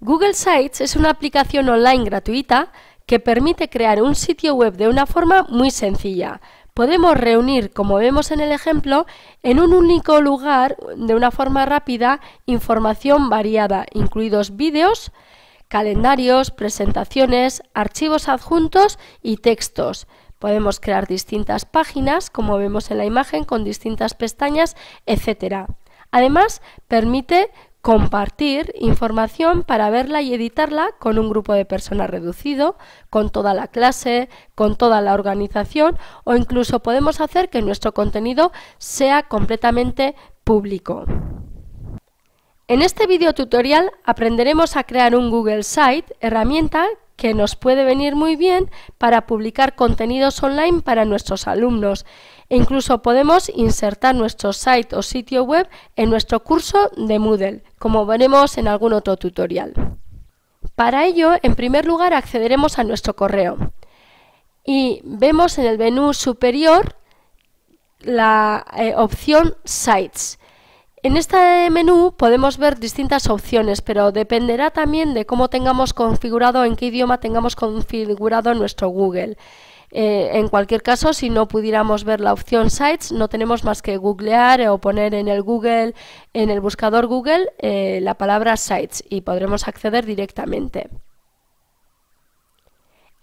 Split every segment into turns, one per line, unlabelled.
Google Sites es una aplicación online gratuita que permite crear un sitio web de una forma muy sencilla. Podemos reunir, como vemos en el ejemplo, en un único lugar, de una forma rápida, información variada, incluidos vídeos, calendarios, presentaciones, archivos adjuntos y textos. Podemos crear distintas páginas, como vemos en la imagen, con distintas pestañas, etc. Además, permite compartir información para verla y editarla con un grupo de personas reducido, con toda la clase, con toda la organización o incluso podemos hacer que nuestro contenido sea completamente público. En este video tutorial aprenderemos a crear un Google Site, herramienta que nos puede venir muy bien para publicar contenidos online para nuestros alumnos. E incluso podemos insertar nuestro site o sitio web en nuestro curso de Moodle, como veremos en algún otro tutorial. Para ello, en primer lugar, accederemos a nuestro correo y vemos en el menú superior la eh, opción Sites en este menú podemos ver distintas opciones, pero dependerá también de cómo tengamos configurado, en qué idioma tengamos configurado nuestro Google. Eh, en cualquier caso, si no pudiéramos ver la opción Sites, no tenemos más que googlear o poner en el Google, en el buscador Google, eh, la palabra Sites y podremos acceder directamente.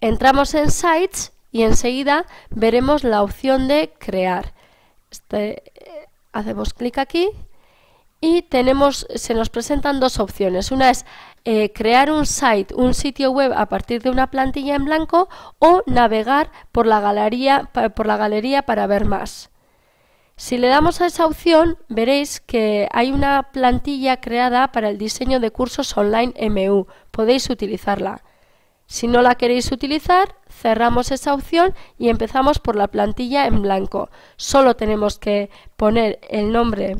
Entramos en Sites y enseguida veremos la opción de Crear. Este, eh, hacemos clic aquí y tenemos, se nos presentan dos opciones. Una es eh, crear un site, un sitio web a partir de una plantilla en blanco o navegar por la galería, por la galería para ver más. Si le damos a esa opción, veréis que hay una plantilla creada para el diseño de cursos online MU. Podéis utilizarla. Si no la queréis utilizar, cerramos esa opción y empezamos por la plantilla en blanco. Solo tenemos que poner el nombre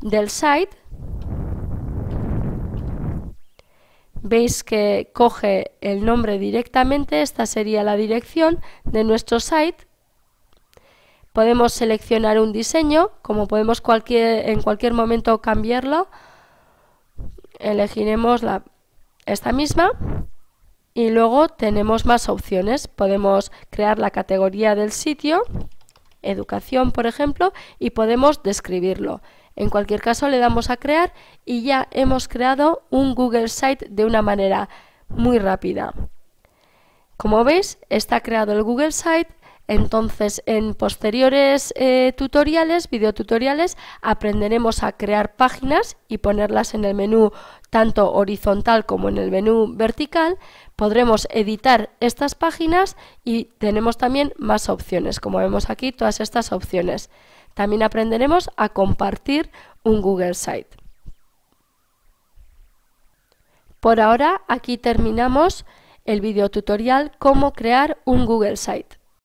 del site, veis que coge el nombre directamente, esta sería la dirección de nuestro site. Podemos seleccionar un diseño, como podemos cualquier, en cualquier momento cambiarlo, elegiremos la, esta misma y luego tenemos más opciones. Podemos crear la categoría del sitio, educación por ejemplo, y podemos describirlo. En cualquier caso, le damos a crear y ya hemos creado un Google Site de una manera muy rápida. Como veis, está creado el Google Site entonces, en posteriores eh, tutoriales, videotutoriales, aprenderemos a crear páginas y ponerlas en el menú tanto horizontal como en el menú vertical. Podremos editar estas páginas y tenemos también más opciones, como vemos aquí, todas estas opciones. También aprenderemos a compartir un Google Site. Por ahora, aquí terminamos el videotutorial cómo crear un Google Site.